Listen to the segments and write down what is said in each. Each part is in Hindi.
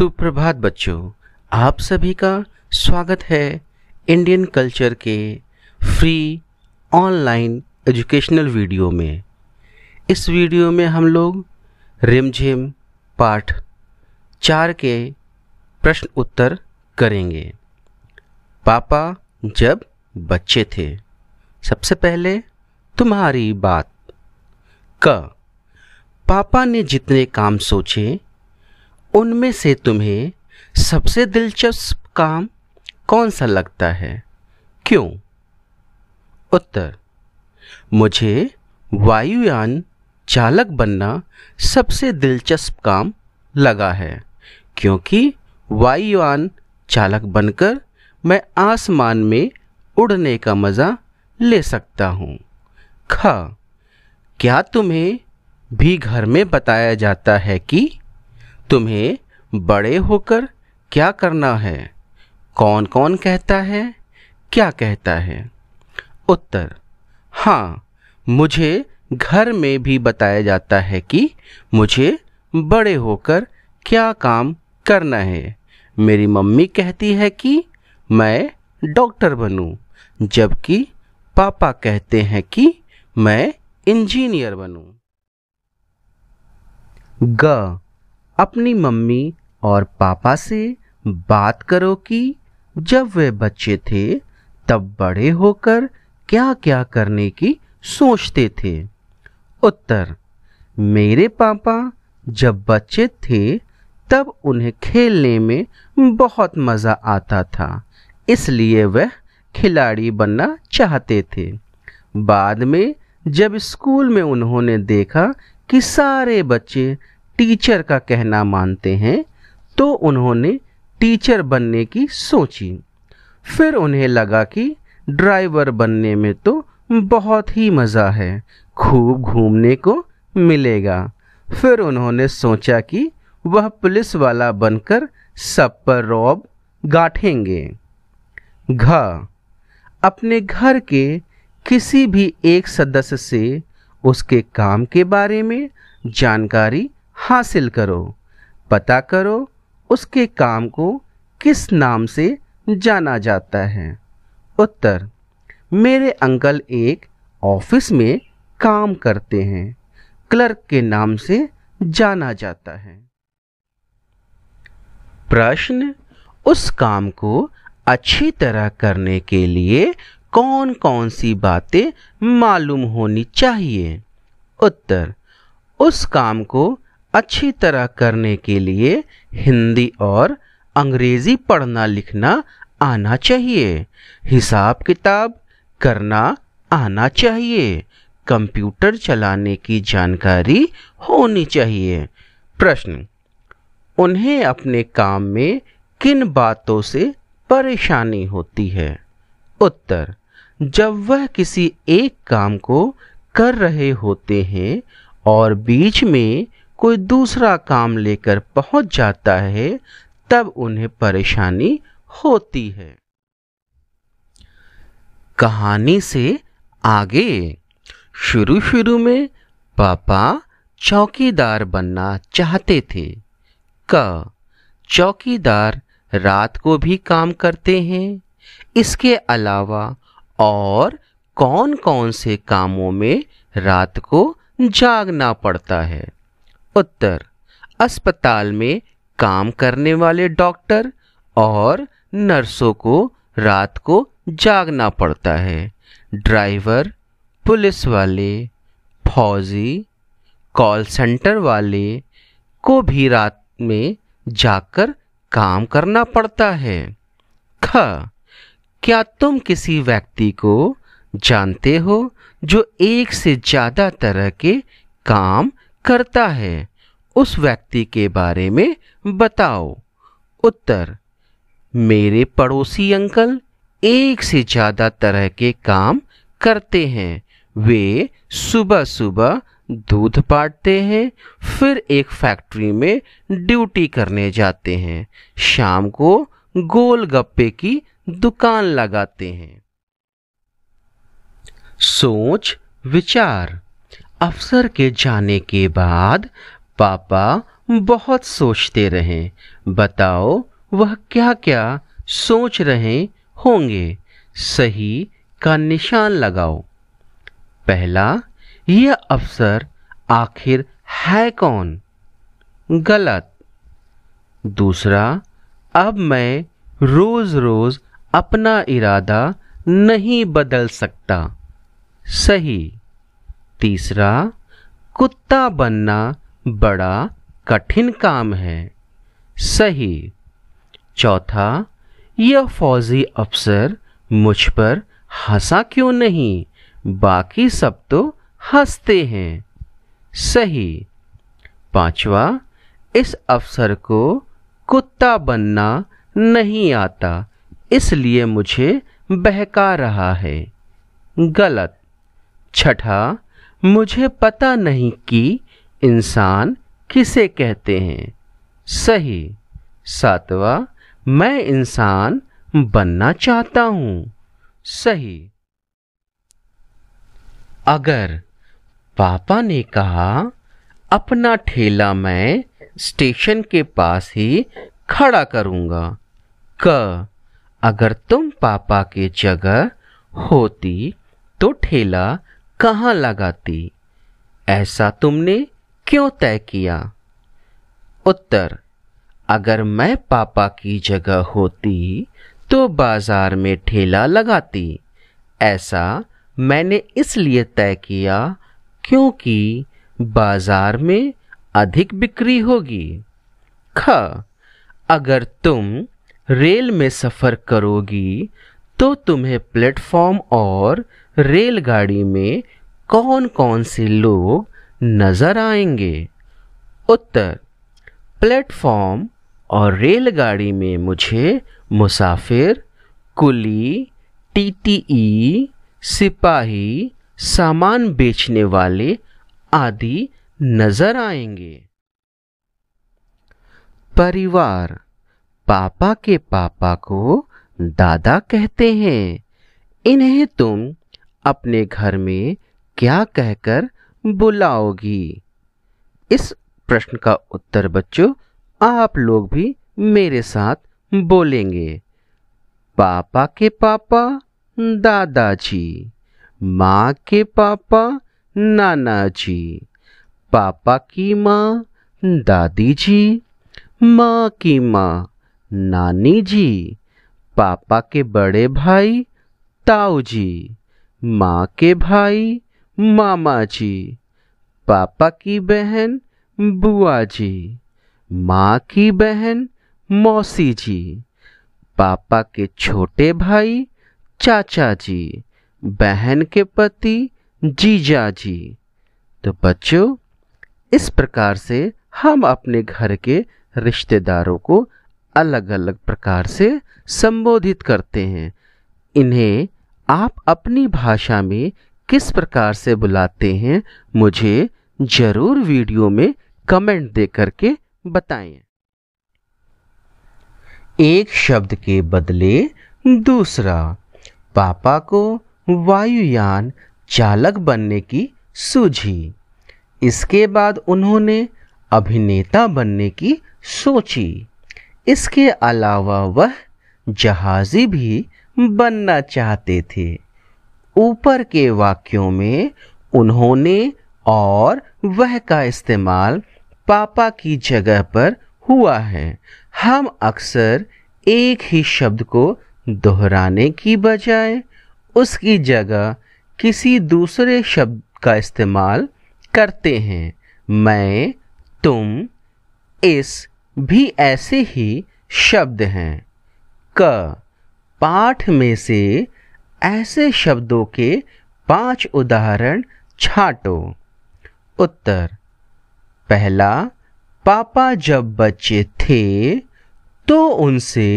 सुप्रभात बच्चों आप सभी का स्वागत है इंडियन कल्चर के फ्री ऑनलाइन एजुकेशनल वीडियो में इस वीडियो में हम लोग रिमझिम पाठ चार के प्रश्न उत्तर करेंगे पापा जब बच्चे थे सबसे पहले तुम्हारी बात क पापा ने जितने काम सोचे उनमें से तुम्हें सबसे दिलचस्प काम कौन सा लगता है क्यों उत्तर मुझे वायुयान चालक बनना सबसे दिलचस्प काम लगा है क्योंकि वायुयान चालक बनकर मैं आसमान में उड़ने का मज़ा ले सकता हूँ ख क्या तुम्हें भी घर में बताया जाता है कि तुम्हें बड़े होकर क्या करना है कौन कौन कहता है क्या कहता है उत्तर हाँ मुझे घर में भी बताया जाता है कि मुझे बड़े होकर क्या काम करना है मेरी मम्मी कहती है कि मैं डॉक्टर बनूं, जबकि पापा कहते हैं कि मैं इंजीनियर बनूं। ग अपनी मम्मी और पापा से बात करो कि जब वे बच्चे थे तब बड़े होकर क्या क्या करने की सोचते थे उत्तर मेरे पापा जब बच्चे थे तब उन्हें खेलने में बहुत मज़ा आता था इसलिए वह खिलाड़ी बनना चाहते थे बाद में जब स्कूल में उन्होंने देखा कि सारे बच्चे टीचर का कहना मानते हैं तो उन्होंने टीचर बनने की सोची फिर उन्हें लगा कि ड्राइवर बनने में तो बहुत ही मज़ा है खूब घूमने को मिलेगा फिर उन्होंने सोचा कि वह पुलिस वाला बनकर सब पर रौब गाठेंगे घ अपने घर के किसी भी एक सदस्य से उसके काम के बारे में जानकारी हासिल करो पता करो उसके काम को किस नाम से जाना जाता है उत्तर मेरे अंकल एक ऑफिस में काम करते हैं क्लर्क के नाम से जाना जाता है प्रश्न उस काम को अच्छी तरह करने के लिए कौन कौन सी बातें मालूम होनी चाहिए उत्तर उस काम को अच्छी तरह करने के लिए हिंदी और अंग्रेजी पढ़ना लिखना आना चाहिए हिसाब किताब करना आना चाहिए कंप्यूटर चलाने की जानकारी होनी चाहिए प्रश्न उन्हें अपने काम में किन बातों से परेशानी होती है उत्तर जब वह किसी एक काम को कर रहे होते हैं और बीच में कोई दूसरा काम लेकर पहुंच जाता है तब उन्हें परेशानी होती है कहानी से आगे शुरू शुरू में पापा चौकीदार बनना चाहते थे क चौकीदार रात को भी काम करते हैं इसके अलावा और कौन कौन से कामों में रात को जागना पड़ता है उत्तर अस्पताल में काम करने वाले डॉक्टर और नर्सों को रात को जागना पड़ता है ड्राइवर पुलिस वाले फौजी कॉल सेंटर वाले को भी रात में जाकर काम करना पड़ता है ख क्या तुम किसी व्यक्ति को जानते हो जो एक से ज़्यादा तरह के काम करता है उस व्यक्ति के बारे में बताओ उत्तर मेरे पड़ोसी अंकल एक से ज़्यादा तरह के काम करते हैं वे सुबह सुबह दूध बांटते हैं फिर एक फैक्ट्री में ड्यूटी करने जाते हैं शाम को गोलगप्पे की दुकान लगाते हैं सोच विचार अफसर के जाने के बाद पापा बहुत सोचते रहे बताओ वह क्या क्या सोच रहे होंगे सही का निशान लगाओ पहला यह अफसर आखिर है कौन गलत दूसरा अब मैं रोज रोज अपना इरादा नहीं बदल सकता सही तीसरा कुत्ता बनना बड़ा कठिन काम है सही चौथा यह फौजी अफसर मुझ पर हंसा क्यों नहीं बाकी सब तो हंसते हैं सही पांचवा इस अफसर को कुत्ता बनना नहीं आता इसलिए मुझे बहका रहा है गलत छठा मुझे पता नहीं कि इंसान किसे कहते हैं सही सातवा मैं इंसान बनना चाहता हूं सही अगर पापा ने कहा अपना ठेला मैं स्टेशन के पास ही खड़ा करूंगा क अगर तुम पापा के जगह होती तो ठेला कहाँ लगाती ऐसा तुमने क्यों तय किया उत्तर अगर मैं पापा की जगह होती तो बाजार में ठेला लगाती ऐसा मैंने इसलिए तय किया क्योंकि बाजार में अधिक बिक्री होगी ख अगर तुम रेल में सफ़र करोगी तो तुम्हें प्लेटफॉर्म और रेलगाड़ी में कौन कौन से लोग नजर आएंगे उत्तर प्लेटफॉर्म और रेलगाड़ी में मुझे मुसाफिर कुली टीटीई सिपाही सामान बेचने वाले आदि नजर आएंगे परिवार पापा के पापा को दादा कहते हैं इन्हें तुम अपने घर में क्या कहकर बुलाओगी इस प्रश्न का उत्तर बच्चों आप लोग भी मेरे साथ बोलेंगे पापा के पापा दादाजी माँ के पापा नाना जी पापा की माँ दादी जी माँ की माँ नानी जी पापा के बड़े भाई ताऊ जी माँ के भाई मामा जी पापा की बहन बुआ जी माँ की बहन मौसी जी पापा के छोटे भाई चाचा जी बहन के पति जीजा जी तो बच्चों इस प्रकार से हम अपने घर के रिश्तेदारों को अलग अलग प्रकार से संबोधित करते हैं इन्हें आप अपनी भाषा में किस प्रकार से बुलाते हैं मुझे जरूर वीडियो में कमेंट दे करके बताएं एक शब्द के बदले दूसरा पापा को वायुयान चालक बनने की सूझी इसके बाद उन्होंने अभिनेता बनने की सोची इसके अलावा वह जहाजी भी बनना चाहते थे ऊपर के वाक्यों में उन्होंने और वह का इस्तेमाल पापा की जगह पर हुआ है हम अक्सर एक ही शब्द को दोहराने की बजाय उसकी जगह किसी दूसरे शब्द का इस्तेमाल करते हैं मैं तुम इस भी ऐसे ही शब्द हैं क पाठ में से ऐसे शब्दों के पांच उदाहरण छाटो उत्तर पहला पापा जब बच्चे थे तो उनसे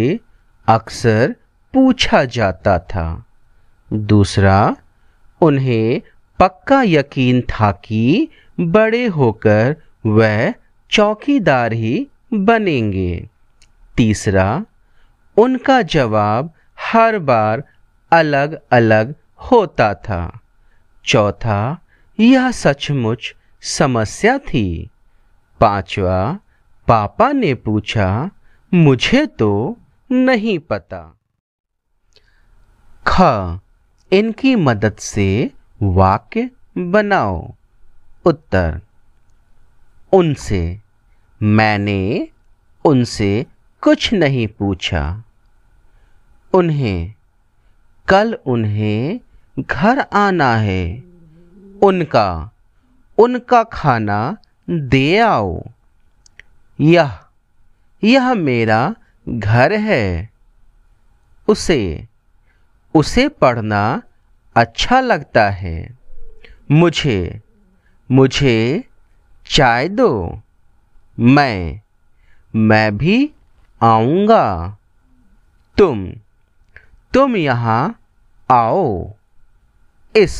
अक्सर पूछा जाता था दूसरा उन्हें पक्का यकीन था कि बड़े होकर वह चौकीदार ही बनेंगे तीसरा उनका जवाब हर बार अलग अलग होता था चौथा यह सचमुच समस्या थी पांचवा पापा ने पूछा मुझे तो नहीं पता ख इनकी मदद से वाक्य बनाओ उत्तर उनसे मैंने उनसे कुछ नहीं पूछा उन्हें कल उन्हें घर आना है उनका उनका खाना दे आओ यह यह मेरा घर है उसे उसे पढ़ना अच्छा लगता है मुझे मुझे चाय दो मैं मैं भी आऊँगा तुम तुम यहां आओ इस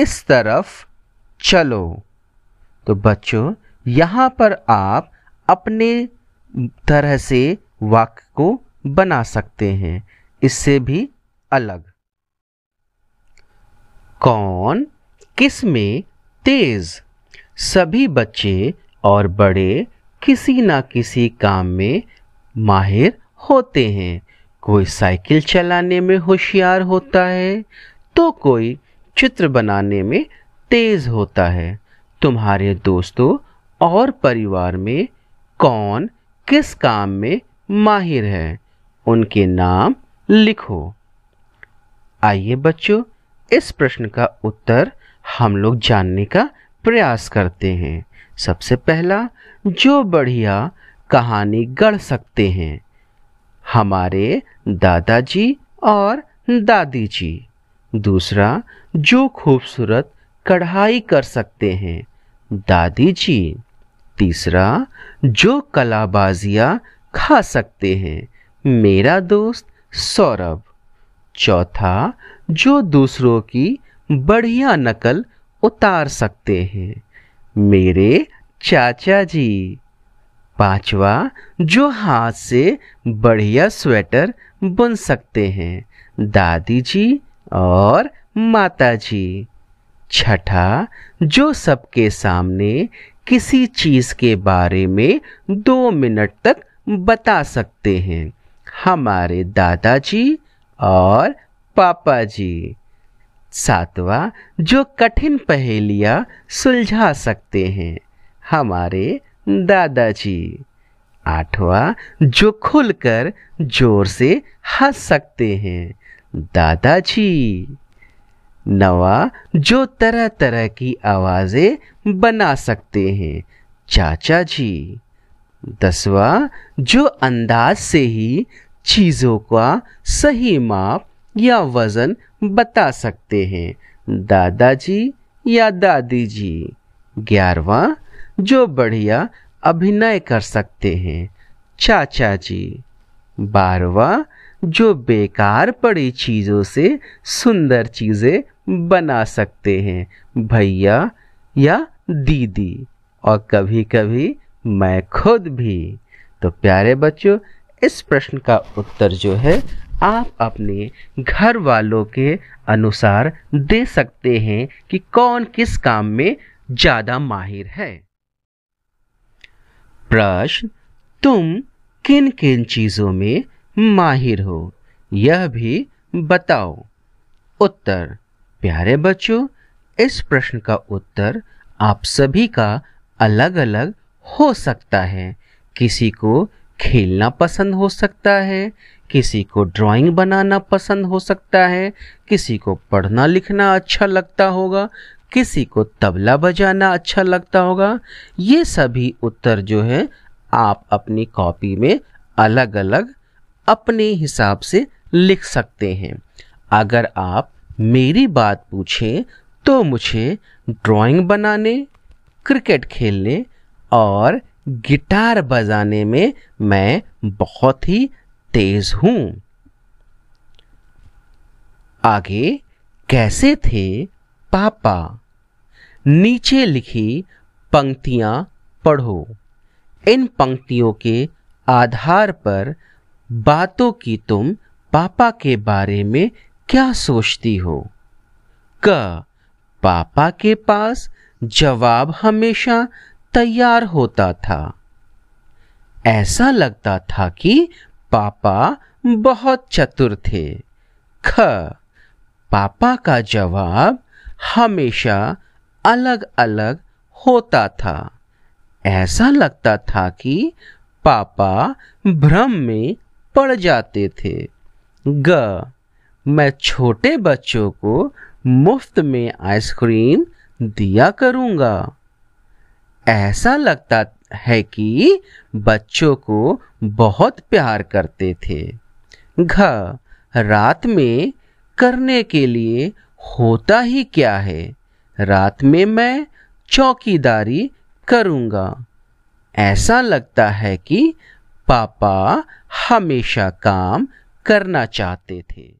इस तरफ चलो तो बच्चों यहां पर आप अपने तरह से वाक्य को बना सकते हैं इससे भी अलग कौन किस में तेज सभी बच्चे और बड़े किसी ना किसी काम में माहिर होते हैं कोई साइकिल चलाने में होशियार होता है तो कोई चित्र बनाने में तेज होता है तुम्हारे दोस्तों और परिवार में कौन किस काम में माहिर है उनके नाम लिखो आइए बच्चों इस प्रश्न का उत्तर हम लोग जानने का प्रयास करते हैं सबसे पहला जो बढ़िया कहानी गढ़ सकते हैं हमारे दादाजी और दादी जी दूसरा जो खूबसूरत कढ़ाई कर सकते हैं दादी जी तीसरा जो कलाबाजिया खा सकते हैं मेरा दोस्त सौरभ चौथा जो दूसरों की बढ़िया नकल उतार सकते हैं मेरे चाचा जी पांचवा जो हाथ से बढ़िया स्वेटर बुन सकते हैं दादी जी और माता जी छठा जो सबके सामने किसी चीज के बारे में दो मिनट तक बता सकते हैं हमारे दादाजी और पापा जी सातवा जो कठिन पहेलियाँ सुलझा सकते हैं हमारे दादाजी आठवा जो खुलकर जोर से हंस सकते हैं दादाजी नवा जो तरह तरह की आवाज़ें बना सकते हैं चाचा जी दसवा जो अंदाज से ही चीज़ों का सही माप या वज़न बता सकते हैं दादाजी या दादी जी ग्यारहवा जो बढ़िया अभिनय कर सकते हैं चाचा जी बारवा जो बेकार पड़ी चीज़ों से सुंदर चीज़ें बना सकते हैं भैया या दीदी और कभी कभी मैं खुद भी तो प्यारे बच्चों इस प्रश्न का उत्तर जो है आप अपने घर वालों के अनुसार दे सकते हैं कि कौन किस काम में ज़्यादा माहिर है प्रश्न तुम किन किन चीज़ों में माहिर हो यह भी बताओ उत्तर प्यारे बच्चों इस प्रश्न का उत्तर आप सभी का अलग अलग हो सकता है किसी को खेलना पसंद हो सकता है किसी को ड्राइंग बनाना पसंद हो सकता है किसी को पढ़ना लिखना अच्छा लगता होगा किसी को तबला बजाना अच्छा लगता होगा ये सभी उत्तर जो है आप अपनी कॉपी में अलग अलग अपने हिसाब से लिख सकते हैं अगर आप मेरी बात पूछें तो मुझे ड्राइंग बनाने क्रिकेट खेलने और गिटार बजाने में मैं बहुत ही तेज हूँ आगे कैसे थे पापा नीचे लिखी पंक्तियां पढ़ो इन पंक्तियों के आधार पर बातों की तुम पापा के बारे में क्या सोचती हो क पापा के पास जवाब हमेशा तैयार होता था ऐसा लगता था कि पापा बहुत चतुर थे ख पापा का जवाब हमेशा अलग अलग होता था ऐसा लगता था कि पापा भ्रम में पड़ जाते थे ग मैं छोटे बच्चों को मुफ्त में आइसक्रीम दिया करूंगा ऐसा लगता है कि बच्चों को बहुत प्यार करते थे घ रात में करने के लिए होता ही क्या है रात में मैं चौकीदारी करूंगा ऐसा लगता है कि पापा हमेशा काम करना चाहते थे